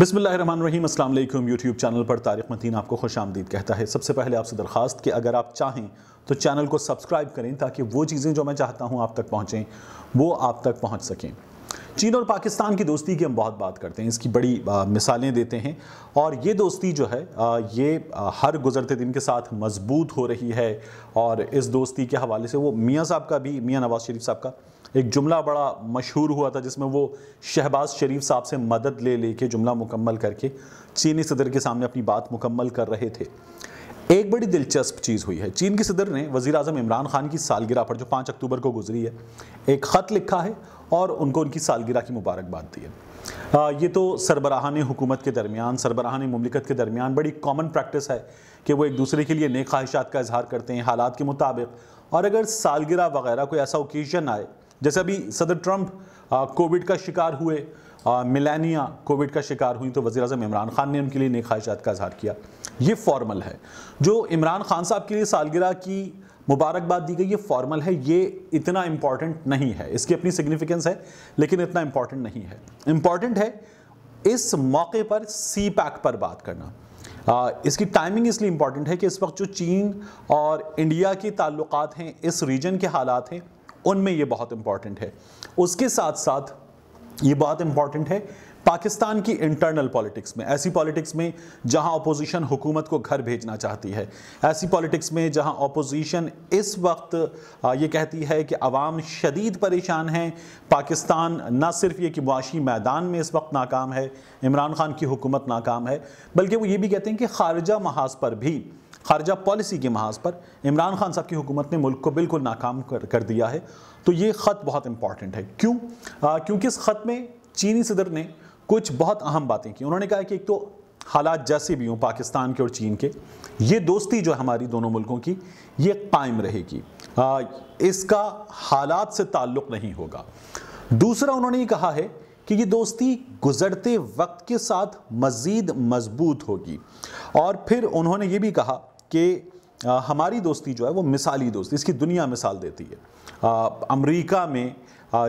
बिसमीम असल YouTube channel पर तारिक मतीन आपको खुश आमदीद कहता है सबसे पहले आपसे दरख्वास्त कि अगर आप चाहें तो चैनल को सब्सक्राइब करें ताकि वो चीज़ें जो मैं चाहता हूँ आप तक पहुँचें वो आप तक पहुँच सकें चीन और पाकिस्तान की दोस्ती की हम बहुत बात करते हैं इसकी बड़ी आ, मिसालें देते हैं और ये दोस्ती जो है आ, ये आ, हर गुजरते दिन के साथ मजबूत हो रही है और इस दोस्ती के हवाले से वो मियाँ साहब का भी मियाँ नवाज शरीफ साहब का एक जुमला बड़ा मशहूर हुआ था जिसमें वो शहबाज शरीफ साहब से मदद ले लेके जुमला मुकम्मल करके चीनी सदर के सामने अपनी बात मुकम्मल कर रहे थे एक बड़ी दिलचस्प चीज़ हुई है चीन की सदर ने वज़ी अजम इमरान खान की सालगिरह पर जो पाँच अक्टूबर को गुजरी है एक ख़त लिखा है और उनको उनकी सालगिरह की मुबारकबाद दी है आ, ये तो सरबराहान हुकूमत के दरमियान सरबराहान ममलिकत के दरमियान बड़ी कॉमन प्रैक्टिस है कि वो एक दूसरे के लिए नए ख्वाहिशात का इजहार करते हैं हालात के मुताबिक और अगर सालगिरह वगैरह कोई ऐसा ओकेजन आए जैसे अभी सदर ट्रंप कोविड का शिकार हुए मिलानिया कोविड का शिकार हुई तो वजी अजम इमरान खान ने उनके लिए नई ख्वाहिशात का इजहार किया ये फॉर्मल है जो इमरान खान साहब के लिए सालगिरह की मुबारकबाद दी गई ये फॉर्मल है ये इतना इम्पॉर्टेंट नहीं है इसकी अपनी सिग्निफिकेंस है लेकिन इतना इम्पॉर्टेंट नहीं है इम्पॉर्टेंट है इस मौके पर सी पैक पर बात करना आ, इसकी टाइमिंग इसलिए इम्पॉर्टेंट है कि इस वक्त जो चीन और इंडिया के ताल्लुक हैं इस रीजन के हालात हैं उनमें ये बहुत इंपॉर्टेंट है उसके साथ साथ ये बहुत इंपॉर्टेंट है पाकिस्तान की इंटरनल पॉलिटिक्स में ऐसी पॉलिटिक्स में जहां अपोजिशन हुकूमत को घर भेजना चाहती है ऐसी पॉलिटिक्स में जहां अपोजिशन इस वक्त ये कहती है कि आवाम शदीद परेशान हैं पाकिस्तान न सिर्फ ये कि मुआशी मैदान में इस वक्त नाकाम है इमरान खान की हुकूमत नाकाम है बल्कि वो ये भी कहते हैं कि खारजा महाज पर भी खारजा पॉलिसी के महाज पर इमरान खान साहब की हुकूमत ने मुल्क को बिल्कुल नाकाम कर, कर दिया है तो ये ख़त बहुत इंपॉर्टेंट है क्यों क्योंकि इस ख़त में चीनी सदर ने कुछ बहुत अहम बातें की उन्होंने कहा कि एक तो हालात जैसे भी हों पाकिस्तान के और चीन के ये दोस्ती जो हमारी दोनों मुल्कों की ये कायम रहेगी इसका हालात से ताल्लुक़ नहीं होगा दूसरा उन्होंने ये कहा है कि ये दोस्ती गुजरते वक्त के साथ मज़ीद मजबूत होगी और फिर उन्होंने ये भी कहा कि हमारी दोस्ती जो है वो मिसाली दोस्ती इसकी दुनिया मिसाल देती है अमेरिका में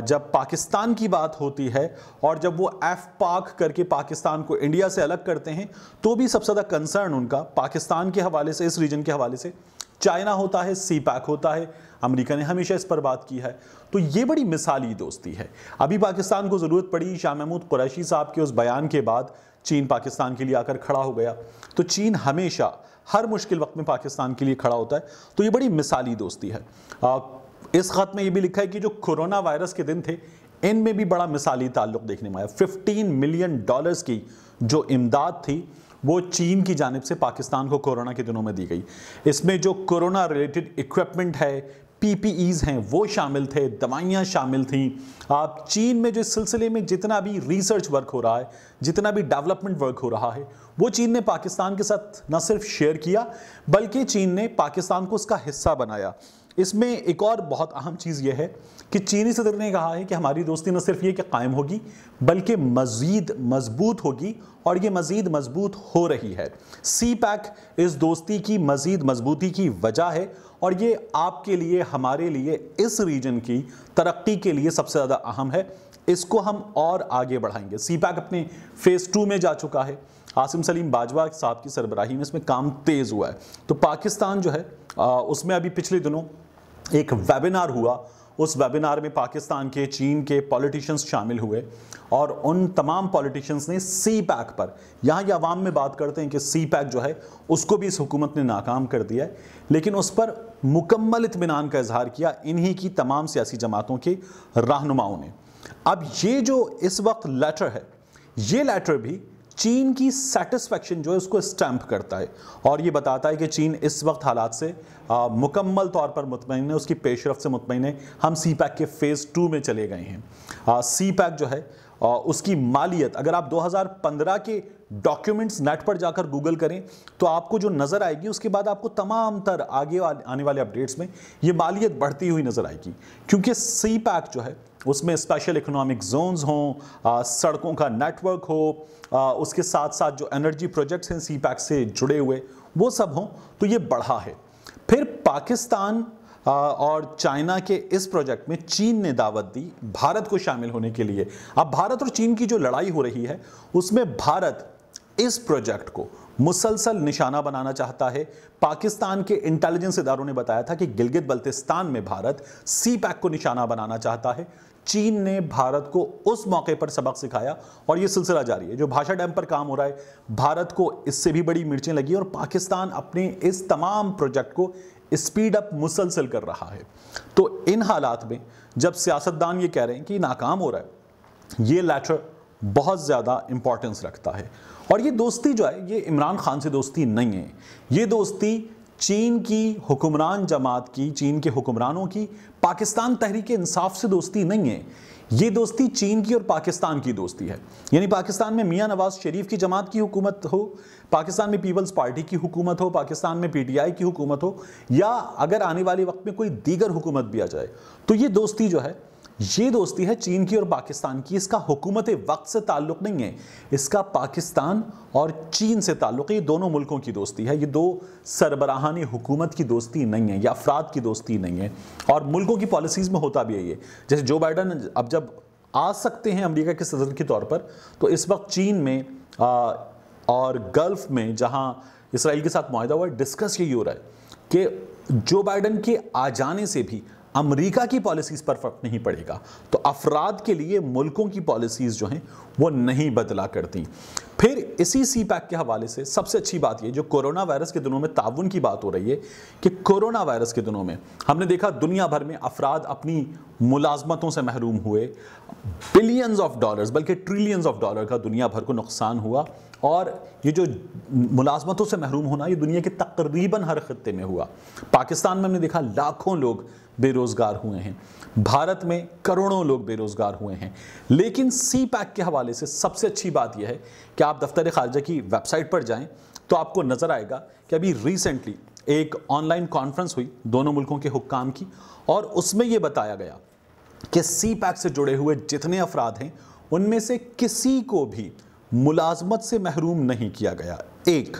जब पाकिस्तान की बात होती है और जब वो एफ पाक करके पाकिस्तान को इंडिया से अलग करते हैं तो भी सबसे ज़्यादा कंसर्न उनका पाकिस्तान के हवाले से इस रीजन के हवाले से चाइना होता है सी पैक होता है अमेरिका ने हमेशा इस पर बात की है तो ये बड़ी मिसाली दोस्ती है अभी पाकिस्तान को ज़रूरत पड़ी शाह महमूद कुरैशी साहब के उस बयान के बाद चीन पाकिस्तान के लिए आकर खड़ा हो गया तो चीन हमेशा हर मुश्किल वक्त में पाकिस्तान के लिए खड़ा होता है तो ये बड़ी मिसाली दोस्ती है आ, इस खत में ये भी लिखा है कि जो कोरोना वायरस के दिन थे इनमें भी बड़ा मिसाली ताल्लुक देखने में आया फिफ्टीन मिलियन डॉलर्स की जो इमदाद थी वो चीन की जानब से पाकिस्तान को कोरोना के दिनों में दी गई इसमें जो कोरोना रिलेटेड इक्विपमेंट है पीपीईज हैं वो शामिल थे दवाइयाँ शामिल थीं आप चीन में जो इस सिलसिले में जितना भी रिसर्च वर्क हो रहा है जितना भी डेवलपमेंट वर्क हो रहा है वो चीन ने पाकिस्तान के साथ न सिर्फ शेयर किया बल्कि चीन ने पाकिस्तान को उसका हिस्सा बनाया इसमें एक और बहुत अहम चीज़ यह है कि चीनी सदर ने कहा है कि हमारी दोस्ती न सिर्फ ये कि कायम होगी बल्कि मज़ीद मजबूत होगी और ये मज़ीद मजबूत हो रही है सी पैक इस दोस्ती की मज़ीद मजबूती की वजह है और ये आपके लिए हमारे लिए इस रीजन की तरक्की के लिए सबसे ज़्यादा अहम है इसको हम और आगे बढ़ाएंगे सी पैक अपने फ़ेज़ टू में जा चुका है आसिम सलीम बाजवा साहब की सरबराही में इसमें काम तेज़ हुआ है तो पाकिस्तान जो है उसमें अभी पिछले दिनों एक वेबिनार हुआ उस वेबिनार में पाकिस्तान के चीन के पॉलिटिशियंस शामिल हुए और उन तमाम पॉलिटिशियंस ने सी पैक पर यहाँ ये आवाम में बात करते हैं कि सी पैक जो है उसको भी इस हुकूमत ने नाकाम कर दिया है लेकिन उस पर मुकम्मल इतमान का इजहार किया इन्हीं की तमाम सियासी जमातों के रहनुमाओं ने अब ये जो इस वक्त लेटर है ये लेटर भी चीन की सेटिस्फैक्शन जो है उसको स्टैंप करता है और ये बताता है कि चीन इस वक्त हालात से आ, मुकम्मल तौर पर मुतमिन है उसकी पेशरफ से मुतमिन है हम सी पैक के फ़ेज़ टू में चले गए हैं सी पैक जो है उसकी मालियत अगर आप 2015 के डॉक्यूमेंट्स नेट पर जाकर गूगल करें तो आपको जो नज़र आएगी उसके बाद आपको तमाम तर आगे आने वाले अपडेट्स में ये मालियत बढ़ती हुई नज़र आएगी क्योंकि सी पैक जो है उसमें स्पेशल इकोनॉमिक जोन्स हों सड़कों का नेटवर्क हो आ, उसके साथ साथ जो एनर्जी प्रोजेक्ट्स हैं सी पैक से जुड़े हुए वो सब हों तो ये बढ़ा है फिर पाकिस्तान और चाइना के इस प्रोजेक्ट में चीन ने दावत दी भारत को शामिल होने के लिए अब भारत और चीन की जो लड़ाई हो रही है उसमें भारत इस प्रोजेक्ट को मुसलसल निशाना बनाना चाहता है पाकिस्तान के इंटेलिजेंस इदारों ने बताया था कि गिलगित बल्तिस्तान में भारत सी पैक को निशाना बनाना चाहता है चीन ने भारत को उस मौके पर सबक सिखाया और यह सिलसिला जारी है जो भाषा डैम पर काम हो रहा है भारत को इससे भी बड़ी मिर्चें लगी और पाकिस्तान अपने इस तमाम प्रोजेक्ट को स्पीड अप मुसलसल कर रहा है तो इन हालात में जब सियासतदान ये कह रहे हैं कि नाकाम हो रहा है ये लेटर बहुत ज़्यादा इम्पॉर्टेंस रखता है और ये दोस्ती जो है ये इमरान खान से दोस्ती नहीं है ये दोस्ती चीन की हुक्मरान जमात की चीन के हुक्मरानों की पाकिस्तान तहरीक इंसाफ से दोस्ती नहीं है ये दोस्ती चीन की और पाकिस्तान की दोस्ती है यानी पाकिस्तान में मियाँ नवाज शरीफ की जमात की हुकूमत हो पाकिस्तान में पीपल्स पार्टी की हुकूमत हो पाकिस्तान में पीटीआई की हुकूमत हो या अगर आने वाले वक्त में कोई दीगर हुकूमत भी आ जाए तो ये दोस्ती जो है ये दोस्ती है चीन की और पाकिस्तान की इसका हुकूमत वक्त से ताल्लुक नहीं है इसका पाकिस्तान और चीन से ताल्लुक ये दोनों मुल्कों की दोस्ती है ये दो सरबराहानी हुकूमत की दोस्ती नहीं है या अफराद की दोस्ती नहीं है और मुल्कों की पॉलिसीज़ में होता भी है ये जैसे जो बाइडन अब जब आ सकते हैं अमरीका के सदर के तौर पर तो इस वक्त चीन में आ, और गल्फ में जहाँ इसराइल के साथ माहा हुआ है डिस्कस यही हो रहा है कि जो बाइडन के आ जाने से भी अमेरिका की पॉलिसीज़ पर फ़र्क नहीं पड़ेगा तो अफराद के लिए मुल्कों की पॉलिसीज़ जो हैं वो नहीं बदला करती फिर इसी सी पैक के हवाले से सबसे अच्छी बात ये जो कोरोना वायरस के दिनों में ताउन की बात हो रही है कि कोरोना वायरस के दिनों में हमने देखा दुनिया भर में अफराद अपनी मुलाजमतों से महरूम हुए बिलियंस ऑफ डॉलर्स बल्कि ट्रिलियंस ऑफ डॉलर का दुनिया भर को नुकसान हुआ और ये जो मुलाजमतों से महरूम होना ये दुनिया के तकरीबन हर खत्े में हुआ पाकिस्तान में हमने देखा लाखों लोग बेरोज़गार हुए हैं भारत में करोड़ों लोग बेरोज़गार हुए हैं लेकिन सी पैक के हवाले से सबसे अच्छी बात यह है कि आप दफ्तर खारजा की वेबसाइट पर जाएँ तो आपको नज़र आएगा कि अभी रिसेंटली एक ऑनलाइन कॉन्फ्रेंस हुई दोनों मुल्कों के हुक्काम की और उसमें ये बताया गया कि सी पैक से जुड़े हुए जितने अफराद हैं उनमें से किसी को भी मुलाजमत से महरूम नहीं किया गया एक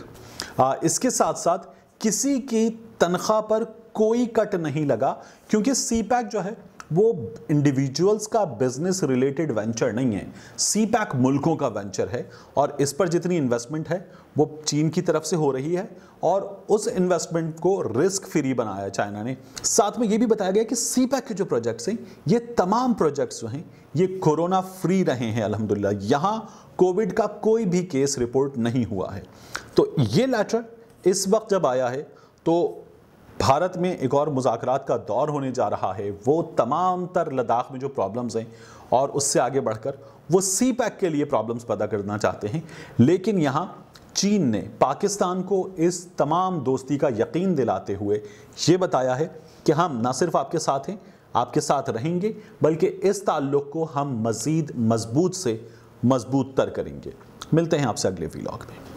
आ, इसके साथ साथ किसी की तनख्वाह पर कोई कट नहीं लगा क्योंकि सी पैक जो है वो इंडिविजुअल्स का बिजनेस रिलेटेड वेंचर नहीं है सी पैक मुल्कों का वेंचर है और इस पर जितनी इन्वेस्टमेंट है वो चीन की तरफ से हो रही है और उस इन्वेस्टमेंट को रिस्क फ्री बनाया चाइना ने साथ में ये भी बताया गया कि सी पैक के जो प्रोजेक्ट्स हैं ये तमाम प्रोजेक्ट्स जो हैं ये कोरोना फ्री रहे हैं अलहमदिल्ला यहाँ कोविड का कोई भी केस रिपोर्ट नहीं हुआ है तो ये लेटर इस वक्त जब आया है तो भारत में एक और मुजाकर का दौर होने जा रहा है वो तमाम तर लद्दाख में जो प्रॉब्लम्स हैं और उससे आगे बढ़कर वो सी पैक के लिए प्रॉब्लम्स पैदा करना चाहते हैं लेकिन यहाँ चीन ने पाकिस्तान को इस तमाम दोस्ती का यकीन दिलाते हुए ये बताया है कि हम ना सिर्फ आपके साथ हैं आपके साथ रहेंगे बल्कि इस ताल्लुक़ को हम मज़ीद मजबूत से मजबूत तर करेंगे मिलते हैं आपसे अगले वीलॉग में